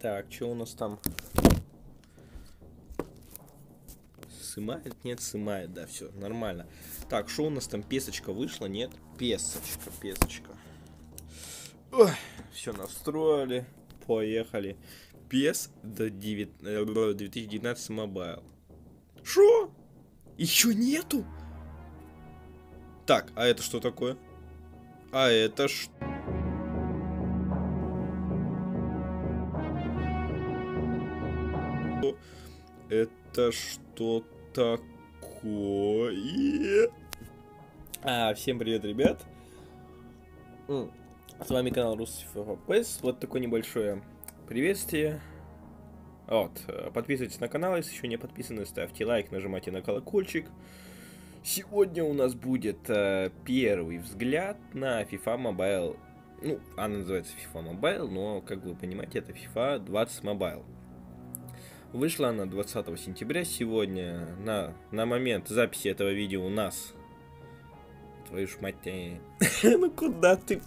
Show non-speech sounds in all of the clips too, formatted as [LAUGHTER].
Так, что у нас там? Сымает? Нет, сымает, да, все, нормально. Так, что у нас там? Песочка вышла? Нет, песочка, песочка. все настроили, поехали. Пес до 9... 2019 мобайл. Шо? Еще нету? Так, а это что такое? А это что? это что такое? А, всем привет, ребят. С вами канал Русифопэс. Вот такое небольшое приветствие. Вот, э, подписывайтесь на канал, если еще не подписаны, ставьте лайк, нажимайте на колокольчик. Сегодня у нас будет э, первый взгляд на FIFA Mobile. Ну, она называется FIFA Mobile, но, как вы понимаете, это FIFA 20 Mobile. Вышла она 20 сентября сегодня. На, на момент записи этого видео у нас. Твою ж мать. Э, [LAUGHS] ну куда ты?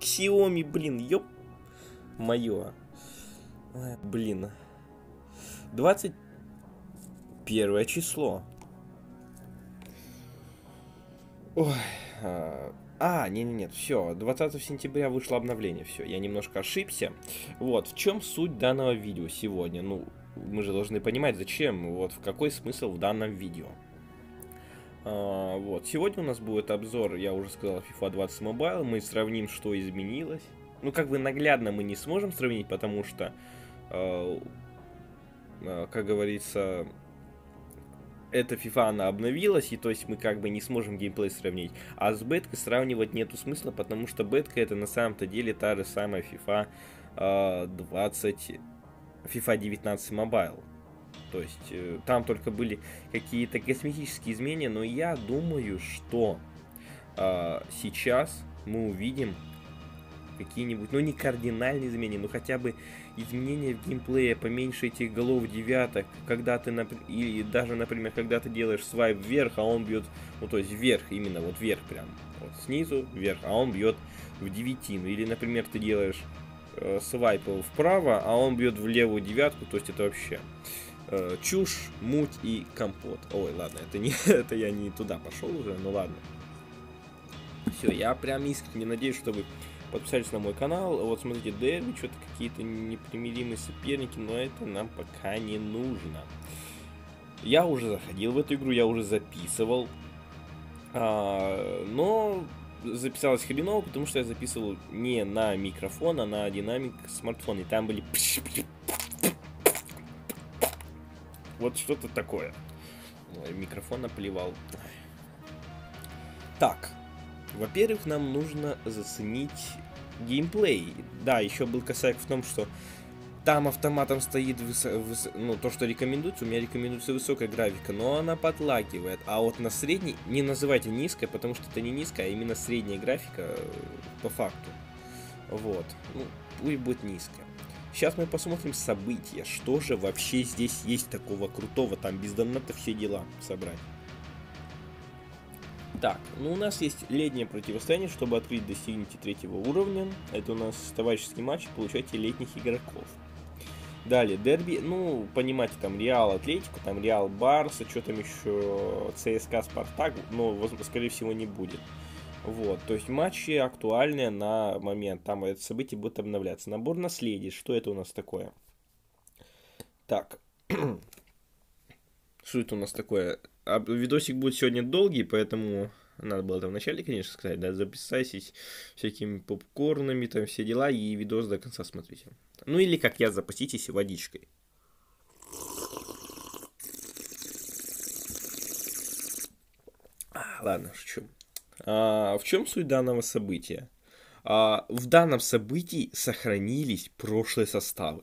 Xiaomi, блин, ёп. Моё. Ой, блин. 21 число. Ой. А, не, не, нет, все, 20 сентября вышло обновление, все, я немножко ошибся. Вот, в чем суть данного видео сегодня? Ну, мы же должны понимать, зачем, вот в какой смысл в данном видео. А, вот, сегодня у нас будет обзор, я уже сказал, FIFA 20 Mobile, мы сравним, что изменилось. Ну, как бы наглядно мы не сможем сравнить, потому что, э, э, как говорится, эта FIFA, она обновилась, и то есть мы как бы не сможем геймплей сравнить. А с беткой сравнивать нету смысла, потому что бетка это на самом-то деле та же самая FIFA э, а, 20 FIFA 19 Mobile. То есть э, там только были какие-то косметические изменения, но я думаю, что э, сейчас мы увидим какие-нибудь, ну не кардинальные изменения, но хотя бы изменения в геймплее, поменьше этих голов девяток, когда ты, или даже, например, когда ты делаешь свайп вверх, а он бьет, ну то есть вверх, именно вот вверх прям, вот снизу вверх, а он бьет в девятину, или, например, ты делаешь э, свайпал вправо, а он бьет в левую девятку, то есть это вообще э, чушь, муть и компот. Ой, ладно, это, не, [LAUGHS] это я не туда пошел уже, ну ладно. Все, я прям искренне надеюсь, что вы подписались на мой канал. Вот смотрите, дерби, что-то какие-то непримиримые соперники, но это нам пока не нужно. Я уже заходил в эту игру, я уже записывал. А, но записалось хреново, потому что я записывал не на микрофон, а на динамик смартфона. И там были... Вот что-то такое. Ой, микрофон наплевал. Так. Во-первых, нам нужно заценить геймплей. Да, еще был косяк в том, что там автоматом стоит выс... Выс... Ну, то, что рекомендуется. У меня рекомендуется высокая графика, но она подлагивает. А вот на средней, не называйте низкой, потому что это не низкая, а именно средняя графика э, по факту. Вот. Ну, пусть будет низкая. Сейчас мы посмотрим события, что же вообще здесь есть такого крутого, там без доната все дела собрать. Так, ну у нас есть летнее противостояние, чтобы открыть достигните третьего уровня. Это у нас товарищеский матч, получайте летних игроков. Далее, дерби, ну, понимаете, там Реал Атлетику, там Реал Барса, что там еще, ЦСКА Спартак, но, скорее всего, не будет. Вот, то есть матчи актуальные на момент, там это событие будет обновляться. Набор наследий, что это у нас такое? Так, [CLEARS THROAT] что это у нас такое? А видосик будет сегодня долгий, поэтому надо было там вначале, конечно, сказать, да, записайтесь всякими попкорнами, там все дела, и видос до конца смотрите. Ну или как я, запаститесь водичкой. А, ладно, шучу. А, в чем суть данного события? А, в данном событии сохранились прошлые составы.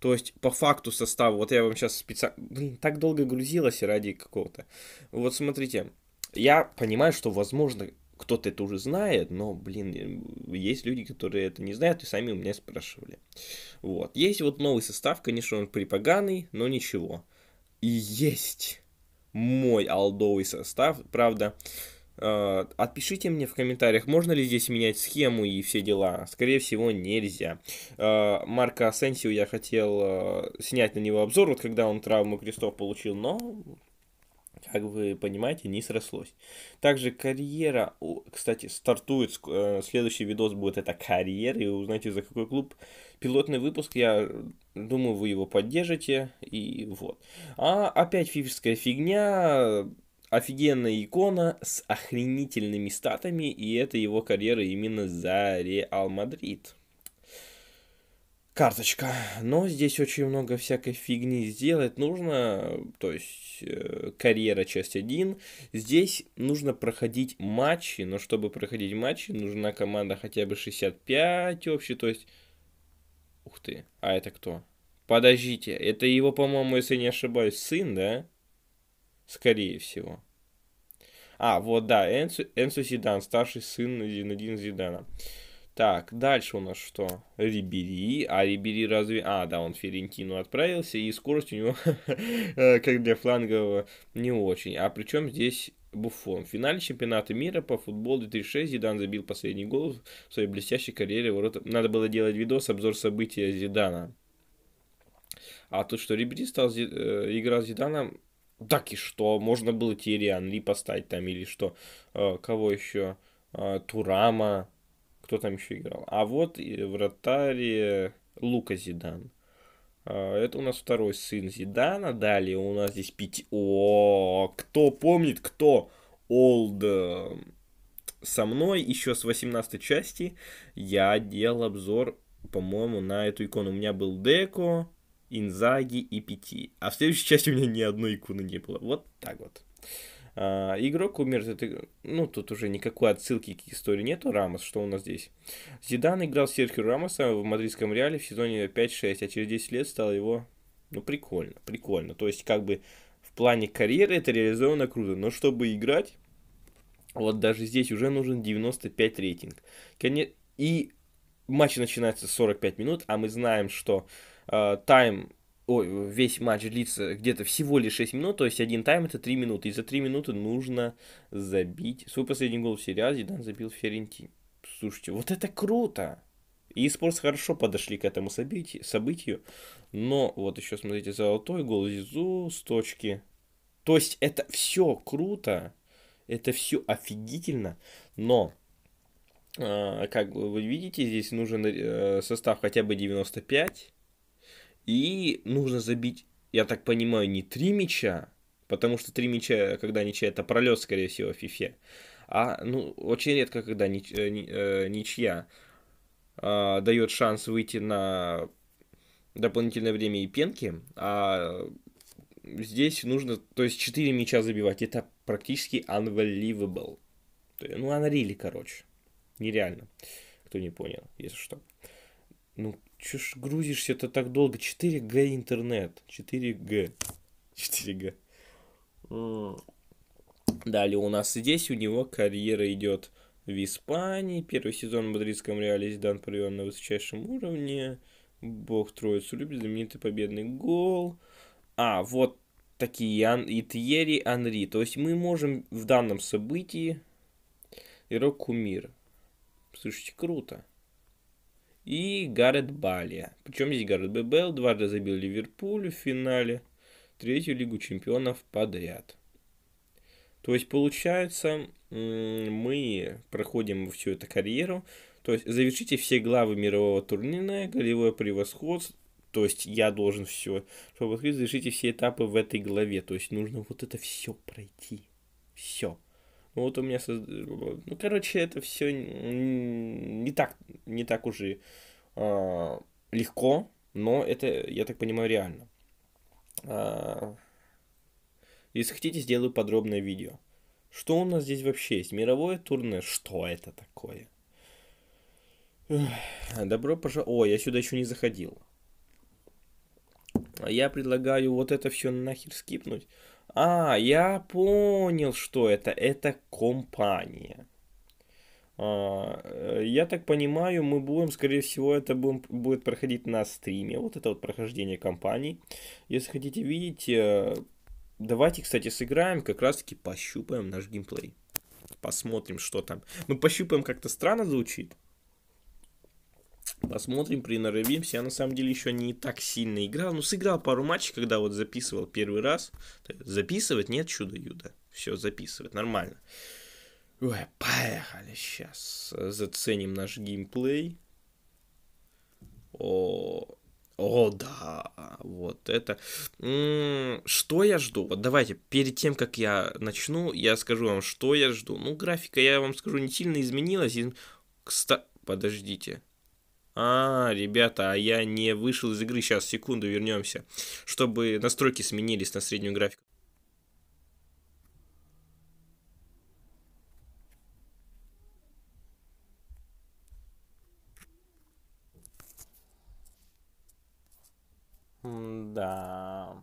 То есть, по факту состава, вот я вам сейчас специально... Блин, так долго грузилось ради какого-то. Вот смотрите, я понимаю, что, возможно, кто-то это уже знает, но, блин, есть люди, которые это не знают, и сами у меня спрашивали. Вот. Есть вот новый состав, конечно, он припоганый, но ничего. И есть мой алдовый состав, правда. Э, отпишите мне в комментариях, можно ли здесь менять схему и все дела. Скорее всего, нельзя. Э, Марка Асенсио я хотел э, снять на него обзор, вот когда он травму крестов получил, но как вы понимаете, не срослось. Также карьера, кстати, стартует, э, следующий видос будет это карьера, и узнаете, за какой клуб. Пилотный выпуск, я думаю, вы его поддержите, и вот. А опять фифская фигня, офигенная икона с охренительными статами, и это его карьера именно за Реал Мадрид карточка. Но здесь очень много всякой фигни сделать нужно, то есть э, карьера часть 1. Здесь нужно проходить матчи, но чтобы проходить матчи, нужна команда хотя бы 65 общий, то есть... Ух ты, а это кто? Подождите, это его, по-моему, если не ошибаюсь, сын, да? Скорее всего. А, вот, да, Энсу, Энсу Зидан, старший сын Зинадина Зидана. Зидана. Так, дальше у нас что? Рибери. А Рибери разве... А, да, он в Ферентину отправился, и скорость у него, [LAUGHS] э, как для флангового, не очень. А причем здесь Буфон. В финале чемпионата мира по футболу 2006 Зидан забил последний гол в своей блестящей карьере. Ворота... Надо было делать видос, обзор события Зидана. А тут что, Рибери стал Зи... Э, играл Зидана? Так и что? Можно было Терри Анри поставить там или что? Э, кого еще? Турама. Кто там еще играл? А вот вратарь э, Лука Зидан. А, это у нас второй сын Зидана. Далее у нас здесь пяти... О, кто помнит, кто? Олд э, со мной еще с 18 части я делал обзор, по-моему, на эту икону. У меня был Деко, Инзаги и Пяти. А в следующей [LAUGHS] части у меня ни одной иконы не было. Вот так вот. А, игрок умер, это, ну, тут уже никакой отсылки к истории нету, Рамос, что у нас здесь. Зидан играл Серхио Рамоса в мадридском Реале в сезоне 5-6, а через 10 лет стал его... Ну, прикольно, прикольно. То есть, как бы, в плане карьеры это реализовано круто, но чтобы играть, вот даже здесь уже нужен 95 рейтинг. И матч начинается 45 минут, а мы знаем, что э, тайм ой, весь матч длится где-то всего лишь 6 минут, то есть один тайм это 3 минуты, и за 3 минуты нужно забить. Свой последний гол в серии А Зидан забил в Ферентине. Слушайте, вот это круто! И спорт хорошо подошли к этому событию, событию, но вот еще смотрите, золотой гол Зизу с точки. То есть это все круто, это все офигительно, но а, как вы видите, здесь нужен э, состав хотя бы 95, и нужно забить, я так понимаю, не три мяча, потому что три мяча, когда ничья, это пролет, скорее всего, в фифе. А, ну, очень редко, когда нич, э, э, ничья а, дает шанс выйти на дополнительное время и пенки, а здесь нужно, то есть четыре мяча забивать, это практически unbelievable. Ну, unreal, короче. Нереально. Кто не понял, если что. Ну, чё ж грузишься-то так долго? 4G интернет. 4G. 4G. Далее у нас здесь у него карьера идет в Испании. Первый сезон в мадридском реале Зидан провел на высочайшем уровне. Бог Троицу любит, знаменитый победный гол. А, вот такие Ан... и Тьерри Анри. То есть мы можем в данном событии игрок кумир. Слушайте, круто и Гаррет Бали. Причем здесь Гаррет Бебел дважды забил Ливерпуль в финале, третью Лигу чемпионов подряд. То есть, получается, мы проходим всю эту карьеру, то есть завершите все главы мирового турнира, голевое превосходство, то есть я должен все, чтобы открыть, завершите все этапы в этой главе. То есть нужно вот это все пройти. Все. Вот у меня... Созд... Ну, короче, это все не так, не так уже э, а, легко, но это, я так понимаю, реально. Э, если хотите, сделаю подробное видео. Что у нас здесь вообще есть? Мировое турне? Что это такое? Добро пожаловать. О, я сюда еще не заходил. А я предлагаю вот это все нахер скипнуть. А, я понял, что это. Это компания. А, э, я так понимаю, мы будем, скорее всего, это будем, будет проходить на стриме. Вот это вот прохождение компаний. Если хотите видеть, э, давайте, кстати, сыграем, как раз таки пощупаем наш геймплей. Посмотрим, что там. Ну, пощупаем как-то странно звучит. Посмотрим, приноровимся. Я на самом деле еще не так сильно играл. Ну, сыграл пару матчей, когда вот записывал первый раз. Записывать нет чудо-юда. Все, записывать, нормально. Ой, поехали сейчас. Заценим наш геймплей. О, о да, вот это. М-м, что я жду? Вот давайте, перед тем, как я начну, я скажу вам, что я жду. Ну, графика, я вам скажу, не сильно изменилась. Кстати, подождите. А, ребята, а я не вышел из игры. Сейчас, секунду, вернемся. Чтобы настройки сменились на среднюю графику. Да.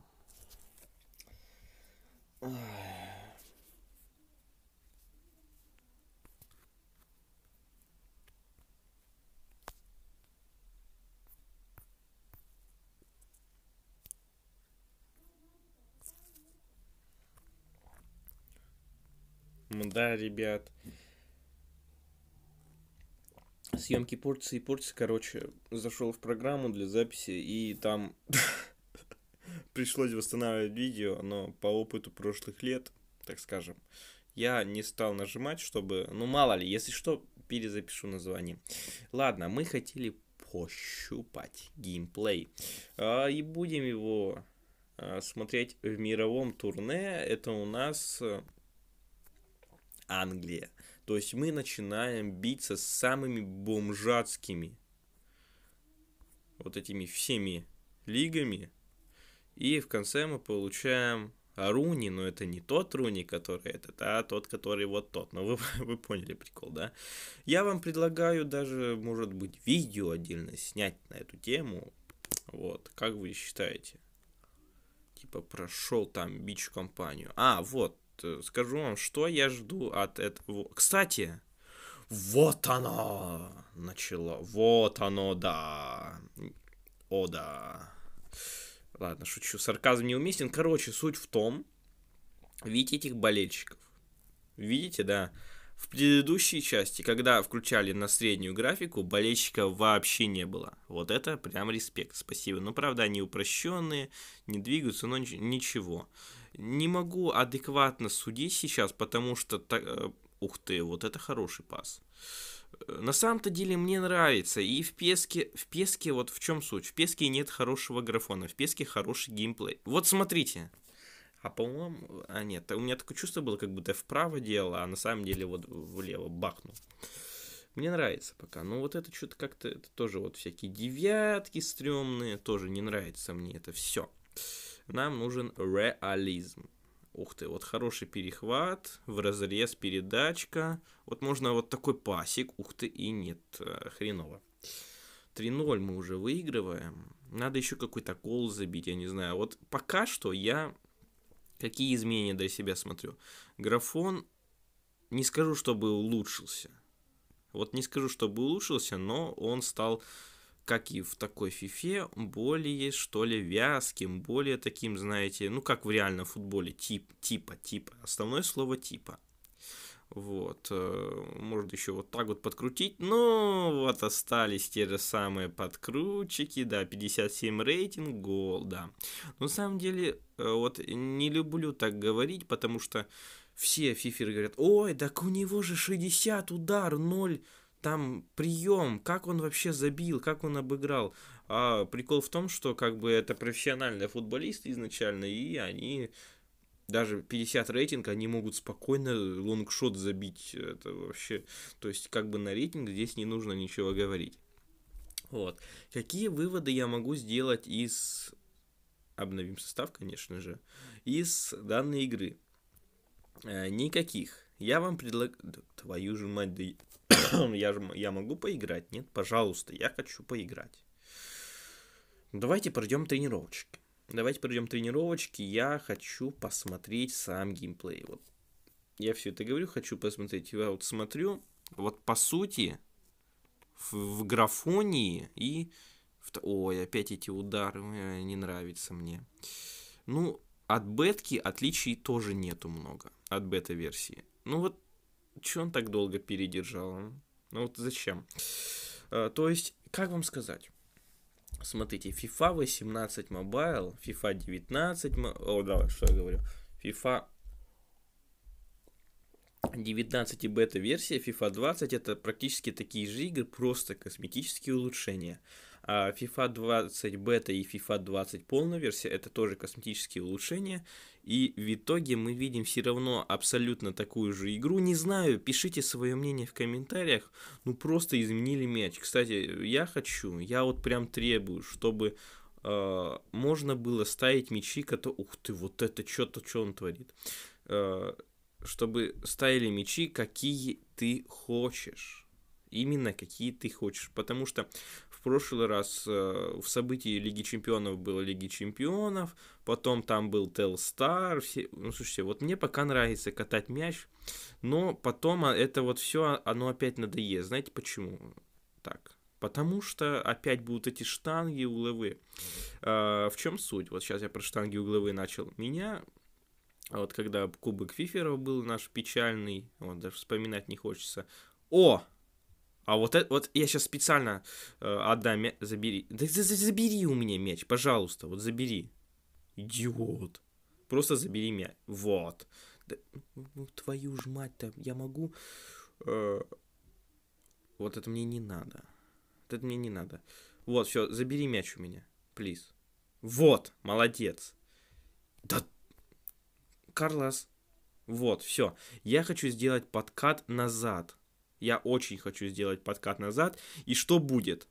поэтому да, ребят, съемки порции, порции, короче, зашел в программу для записи, и там [LAUGHS] пришлось восстанавливать видео, но по опыту прошлых лет, так скажем, я не стал нажимать, чтобы, ну мало ли, если что, перезапишу название. Ладно, мы хотели пощупать геймплей, а, и будем его а, смотреть в мировом турне. Это у нас э, Англия. То есть мы начинаем биться с самыми бомжатскими вот этими всеми лигами. И в конце мы получаем Руни, но это не тот Руни, который этот, а тот, который вот тот. Но ну, вы, [LAUGHS] вы поняли прикол, да? Я вам предлагаю даже, может быть, видео отдельно снять на эту тему. Вот, как вы считаете? Типа прошел там бич-компанию. А, вот, Э, скажу вам, что я жду от этого. Кстати, вот оно начало. Вот оно, да. О, да. Ладно, шучу, сарказм неуместен. Короче, суть в том, видите этих болельщиков. Видите, да? В предыдущей части, когда включали на среднюю графику, болельщика вообще не было. Вот это прям респект, спасибо. Но ну, правда они упрощенные, не двигаются, но ничего. Не могу адекватно судить сейчас, потому что... Так... Э, ух ты, вот это хороший пас. Э, на самом-то деле мне нравится. И в песке, в песке вот в чем суть? В песке нет хорошего графона, в песке хороший геймплей. Вот смотрите, а по-моему... А нет, у меня такое чувство было, как будто я вправо делал, а на самом деле вот влево бахнул. Мне нравится пока. Но вот это что-то как-то... Это тоже вот всякие девятки стрёмные. Тоже не нравится мне это все. Нам нужен реализм. Ух ты, вот хороший перехват, в разрез передачка. Вот можно вот такой пасик. Ух ты, и нет, э, хреново. 3-0 мы уже выигрываем. Надо еще какой-то гол забить, я не знаю. Вот пока что я Какие изменения для себя смотрю? Графон, не скажу, чтобы улучшился. Вот не скажу, чтобы улучшился, но он стал, как и в такой фифе, более, что ли, вязким, более таким, знаете, ну как в реальном футболе, тип, типа, типа. Основное слово типа. Вот, э, может еще вот так вот подкрутить, но вот остались те же самые подкрутчики, да, 57 рейтинг, гол, да. Но на самом деле, э, вот не люблю так говорить, потому что все фиферы говорят, ой, так у него же 60 удар, 0 там прием, как он вообще забил, как он обыграл. А прикол в том, что как бы это профессиональные футболисты изначально, и они даже 50 рейтинг, они могут спокойно лонгшот забить. Это вообще... То есть, как бы на рейтинг здесь не нужно ничего говорить. Вот. Какие выводы я могу сделать из... Обновим состав, конечно же. Из данной игры. Э, никаких. Я вам предлагаю... твою же мать, да... [COUGHS] я, же... я могу поиграть? Нет, пожалуйста, я хочу поиграть. Давайте пройдем тренировочки. Давайте пройдем тренировочки. Я хочу посмотреть сам геймплей. Вот. Я все это говорю, хочу посмотреть. Я вот смотрю. Вот по сути, в, в графонии и... В... Ой, опять эти удары, не нравятся мне. Ну, от бетки отличий тоже нету много. От бета-версии. Ну вот, что он так долго передержал? А? Ну вот зачем? А, то есть, как вам сказать? Смотрите, FIFA 18 Mobile, FIFA 19, о, да, что я говорю, FIFA 19 и бета-версия, FIFA 20 это практически такие же игры, просто косметические улучшения. А FIFA 20 бета и FIFA 20 полная версия это тоже косметические улучшения. И в итоге мы видим все равно абсолютно такую же игру. Не знаю, пишите свое мнение в комментариях. Ну просто изменили мяч. Кстати, я хочу, я вот прям требую, чтобы э, можно было ставить мячи, которые... Ух ты, вот это что-то, что он творит. Э, чтобы ставили мячи, какие ты хочешь именно какие ты хочешь. Потому что в прошлый раз э, в событии Лиги Чемпионов было Лиги Чемпионов, потом там был Телстар. Все... Ну, слушайте, вот мне пока нравится катать мяч, но потом а, это вот все, а, оно опять надоест. Знаете почему? Так, Потому что опять будут эти штанги угловые. А, в чем суть? Вот сейчас я про штанги угловые начал. Меня, а вот когда кубок Фиферов был наш печальный, вот даже вспоминать не хочется. О, а вот это, вот я сейчас специально э, отдам, мя... забери. Да, да, да забери у меня мяч, пожалуйста, вот забери. Идиот. Просто забери мяч. Вот. Да, ну, ну, твою ж мать-то, я могу... Э, вот это мне не надо. Вот это мне не надо. Вот, все, забери мяч у меня, плиз. Вот, молодец. Да... Карлос. Вот, все. Я хочу сделать подкат назад. Я очень хочу сделать подкат назад. И что будет?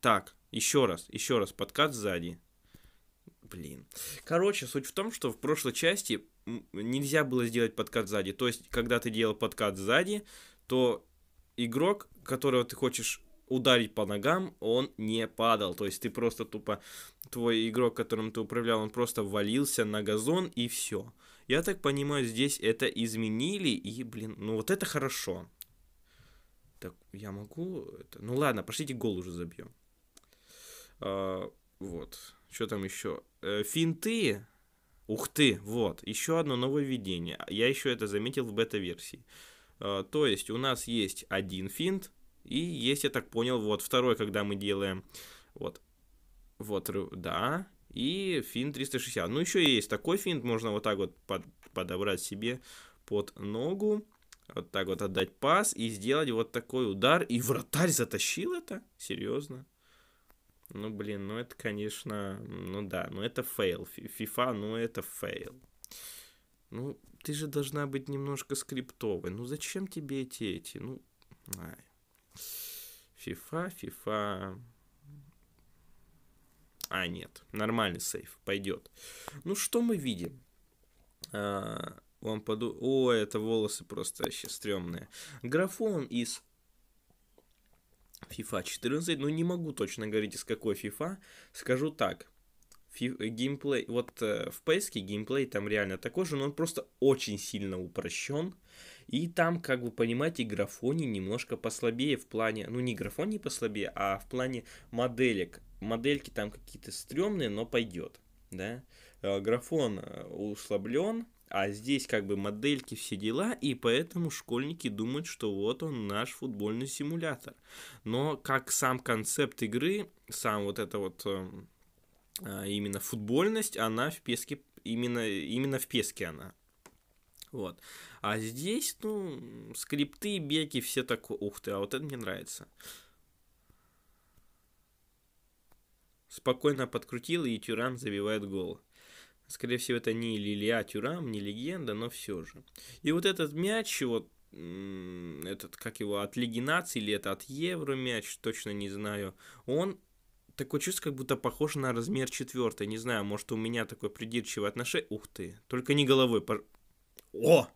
Так, еще раз, еще раз, подкат сзади. Блин. Короче, суть в том, что в прошлой части нельзя было сделать подкат сзади. То есть, когда ты делал подкат сзади, то игрок, которого ты хочешь ударить по ногам, он не падал. То есть ты просто тупо, твой игрок, которым ты управлял, он просто валился на газон и все. Я так понимаю, здесь это изменили, и, блин, ну вот это хорошо. Так, я могу... Это... Ну ладно, пошлите гол уже забьем. А, вот, что там еще? Э, финты, Ух ты, вот, еще одно нововведение. Я еще это заметил в бета-версии. А, то есть у нас есть один финт, и есть, я так понял, вот второй, когда мы делаем, вот, вот, да, и финт 360. Ну, еще есть такой финт, можно вот так вот под, подобрать себе под ногу, вот так вот отдать пас и сделать вот такой удар. И вратарь затащил это? Серьезно? Ну, блин, ну это, конечно, ну да, ну это фейл. FIFA, ну это фейл. Ну, ты же должна быть немножко скриптовой. Ну, зачем тебе эти эти? Ну, ай. FIFA, FIFA. А, нет, нормальный сейф, пойдет. Ну, что мы видим? А, лампаду... О, это волосы просто вообще стрёмные. Графон из FIFA 14, ну не могу точно говорить, из какой FIFA. Скажу так, FIFA, геймплей, вот э, в PS геймплей там реально такой же, но он просто очень сильно упрощен. И там, как вы понимаете, графони немножко послабее в плане, ну не графони послабее, а в плане моделек модельки там какие-то стрёмные, но пойдет, да. Э, графон э, услаблен, а здесь как бы модельки все дела, и поэтому школьники думают, что вот он наш футбольный симулятор. Но как сам концепт игры, сам вот это вот э, именно футбольность, она в песке, именно, именно в песке она. Вот. А здесь, ну, скрипты, беги, все такое. Ух ты, а вот это мне нравится. спокойно подкрутил, и Тюрам забивает гол. Скорее всего, это не Лилия а Тюрам, не легенда, но все же. И вот этот мяч, вот этот, как его, от Лиги Наций или это от Евро мяч, точно не знаю, он такое чувство, как будто похож на размер четвертый. Не знаю, может, у меня такое придирчивое отношение. Ух ты, только не головой. Пож... О!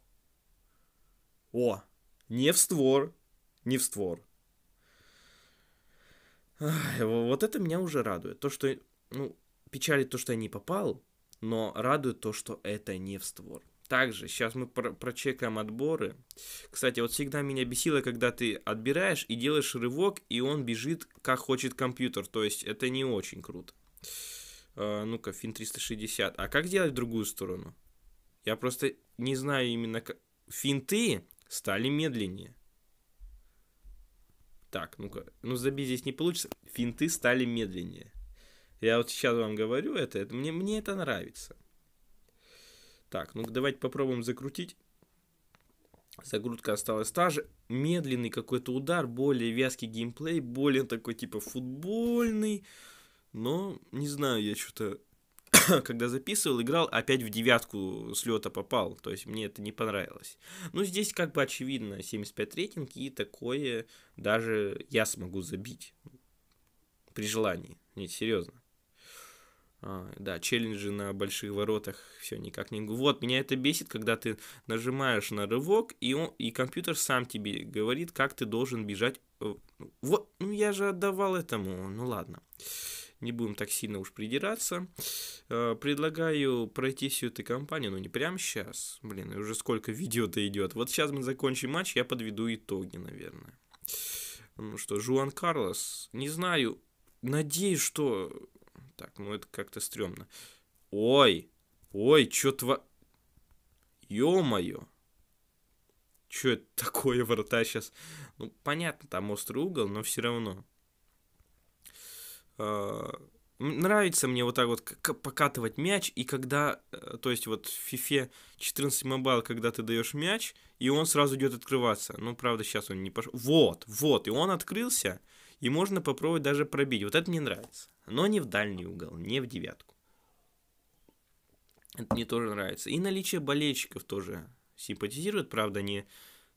О! Не в створ, не в створ вот это меня уже радует. То, что, ну, печалит то, что я не попал, но радует то, что это не в створ. Также сейчас мы про прочекаем отборы. Кстати, вот всегда меня бесило, когда ты отбираешь и делаешь рывок, и он бежит, как хочет компьютер. То есть это не очень круто. Э, ну-ка, фин 360. А как делать в другую сторону? Я просто не знаю именно как... Финты стали медленнее. Так, ну-ка, ну забить здесь не получится. Финты стали медленнее. Я вот сейчас вам говорю это, это мне, мне это нравится. Так, ну давайте попробуем закрутить. Загрузка осталась та же. Медленный какой-то удар, более вязкий геймплей, более такой типа футбольный. Но не знаю, я что-то [COUGHS] когда записывал, играл, опять в девятку слета попал. То есть мне это не понравилось. Ну, здесь как бы очевидно 75 рейтинг, и такое даже я смогу забить. При желании. Нет, серьезно. А, да, челленджи на больших воротах, все никак не... Вот, меня это бесит, когда ты нажимаешь на рывок, и, он, и компьютер сам тебе говорит, как ты должен бежать. Э, вот, ну я же отдавал этому, ну ладно не будем так сильно уж придираться. Э, предлагаю пройти всю эту кампанию, но ну, не прямо сейчас. Блин, уже сколько видео-то идет. Вот сейчас мы закончим матч, я подведу итоги, наверное. Ну что, Жуан Карлос, не знаю, надеюсь, что... Так, ну это как-то стрёмно. Ой, ой, чё тва... Ё-моё. Чё это такое, [LAUGHS] врата сейчас? Ну, понятно, там острый угол, но все равно. Э, нравится мне вот так вот покатывать мяч, и когда, э, то есть вот в FIFA 14 Mobile, когда ты даешь мяч, и он сразу идет открываться. Ну, правда, сейчас он не пошел. Вот, вот, и он открылся, и можно попробовать даже пробить. Вот это мне нравится. Но не в дальний угол, не в девятку. Это мне тоже нравится. И наличие болельщиков тоже симпатизирует, правда, не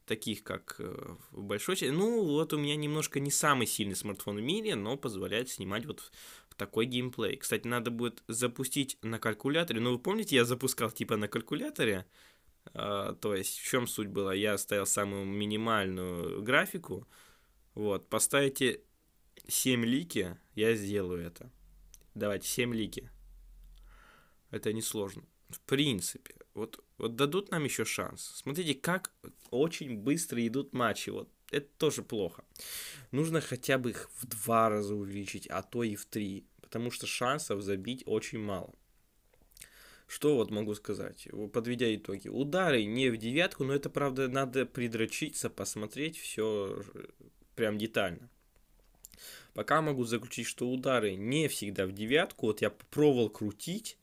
таких как э, в большой части. Ну, вот у меня немножко не самый сильный смартфон в мире, но позволяет снимать вот такой геймплей. Кстати, надо будет запустить на калькуляторе. Ну, вы помните, я запускал типа на калькуляторе. А, то есть, в чем суть была? Я ставил самую минимальную графику. Вот, поставите 7 лики, я сделаю это. Давайте, 7 лики. Это несложно в принципе. Вот, вот дадут нам еще шанс. Смотрите, как очень быстро идут матчи. Вот это тоже плохо. Нужно хотя бы их в два раза увеличить, а то и в три. Потому что шансов забить очень мало. Что вот могу сказать, подведя итоги. Удары не в девятку, но это, правда, надо придрочиться, посмотреть все прям детально. Пока могу заключить, что удары не всегда в девятку. Вот я попробовал крутить,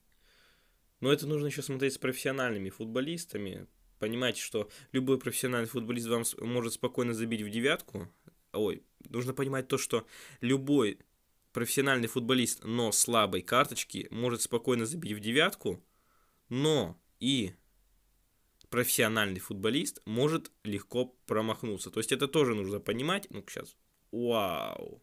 но это нужно еще смотреть с профессиональными футболистами, понимаете что любой профессиональный футболист вам может спокойно забить в девятку. Ой, нужно понимать то, что любой профессиональный футболист, но слабой карточки, может спокойно забить в девятку, но и профессиональный футболист может легко промахнуться. То есть это тоже нужно понимать. Ну, сейчас. Вау.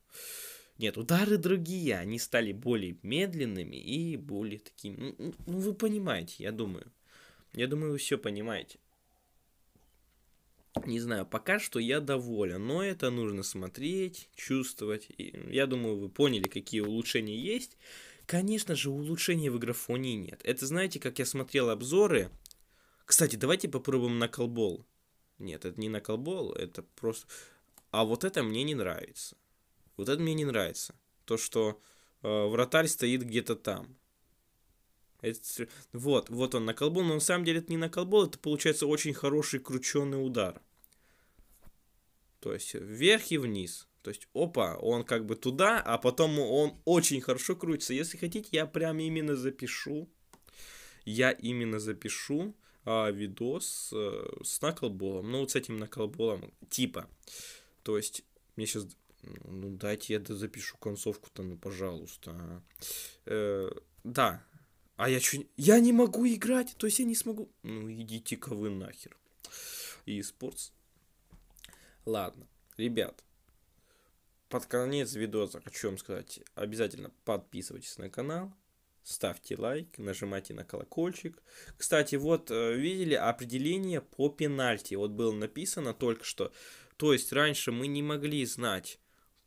Нет, удары другие, они стали более медленными и более такими... Ну, ну, ну вы понимаете, я думаю. Я думаю, вы все понимаете. Не знаю, пока что я доволен, но это нужно смотреть, чувствовать. И я думаю, вы поняли, какие улучшения есть. Конечно же, улучшений в игрофонии нет. Это знаете, как я смотрел обзоры. Кстати, давайте попробуем на колбол. Нет, это не на колбол, это просто... А вот это мне не нравится. Вот это мне не нравится. То, что э, вратарь стоит где-то там. Это, вот, вот он на колбу, но на самом деле это не на колбу, это получается очень хороший крученный удар. То есть вверх и вниз. То есть, опа, он как бы туда, а потом он очень хорошо крутится. Если хотите, я прям именно запишу. Я именно запишу а, видос а, с наколболом. Ну, вот с этим наколболом, типа. То есть, мне сейчас ну, дайте я запишу концовку-то, ну, пожалуйста. А. Э, да. А я что, Я не могу играть, то есть я не смогу... Ну, идите-ка вы нахер. И спортс. Ладно, ребят. Под конец видоса хочу вам сказать, обязательно подписывайтесь на канал, ставьте лайк, нажимайте на колокольчик. Кстати, вот э, видели определение по пенальти. Вот было написано только что. То есть раньше мы не могли знать,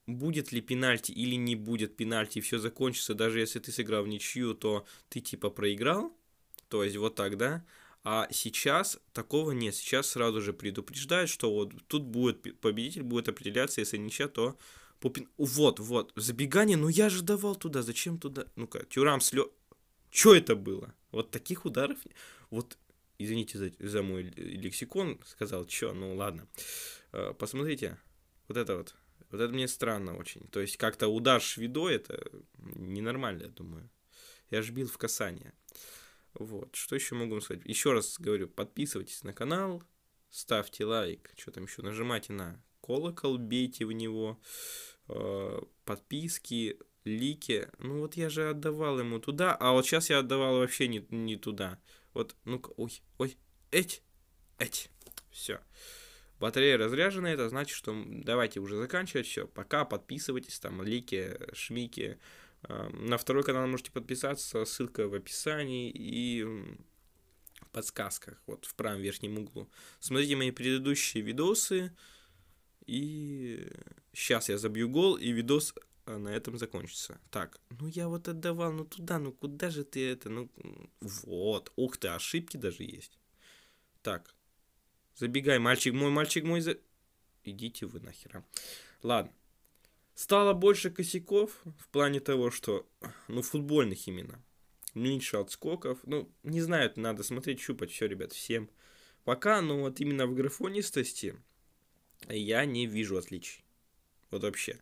будет ли пенальти или не будет пенальти, и все закончится, даже если ты сыграл в ничью, то ты типа проиграл, то есть вот так, да, а сейчас такого нет, сейчас сразу же предупреждают, что вот тут будет победитель, будет определяться, если ничья, то по пен... Вот, вот, забегание, ну я же давал туда, зачем туда, ну-ка, Тюрам слё... Чё это было? Вот таких ударов, вот извините за, за мой лексикон, сказал, чё, ну ладно. Э, посмотрите, вот это вот. Вот это мне странно очень. То есть как-то удар швидо это ненормально, я думаю. Я ж бил в касание. Вот, что еще могу вам сказать? Еще раз говорю, подписывайтесь на канал, ставьте лайк, что там еще, нажимайте на колокол, бейте в него, э, подписки, лики. Ну вот я же отдавал ему туда, а вот сейчас я отдавал вообще не, не туда. Вот, ну-ка, ой, ой, эть, эть, все. Батарея разряжена, это значит, что давайте уже заканчивать, все, пока, подписывайтесь, там, лики, шмики. Э, на второй канал можете подписаться, ссылка в описании и в подсказках, вот в правом верхнем углу. Смотрите мои предыдущие видосы, и сейчас я забью гол, и видос э, на этом закончится. Так, ну я вот отдавал, ну туда, ну куда же ты это, ну вот, ух ты, ошибки даже есть. Так, Забегай, мальчик мой, мальчик мой. За... Идите вы нахера. Ладно. Стало больше косяков в плане того, что... Ну, футбольных именно. Меньше отскоков. Ну, не знаю, это надо смотреть, щупать. Все, ребят, всем пока. Но вот именно в графонистости я не вижу отличий. Вот вообще.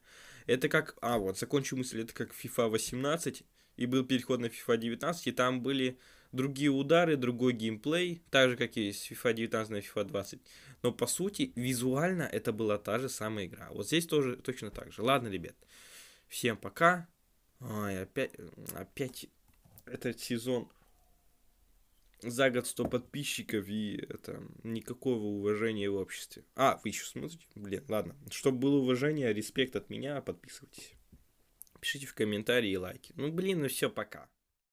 Это как... А, вот, закончу мысль. Это как FIFA 18 и был переход на FIFA 19, и там были другие удары, другой геймплей, так же, как и с FIFA 19 на FIFA 20. Но, по сути, визуально это была та же самая игра. Вот здесь тоже точно так же. Ладно, ребят, всем пока. Ой, опять, опять этот сезон за год 100 подписчиков и это никакого уважения в обществе. А, вы еще смотрите? Блин, ладно. Чтобы было уважение, респект от меня, подписывайтесь. Пишите в комментарии и лайки. Ну, блин, ну все, пока.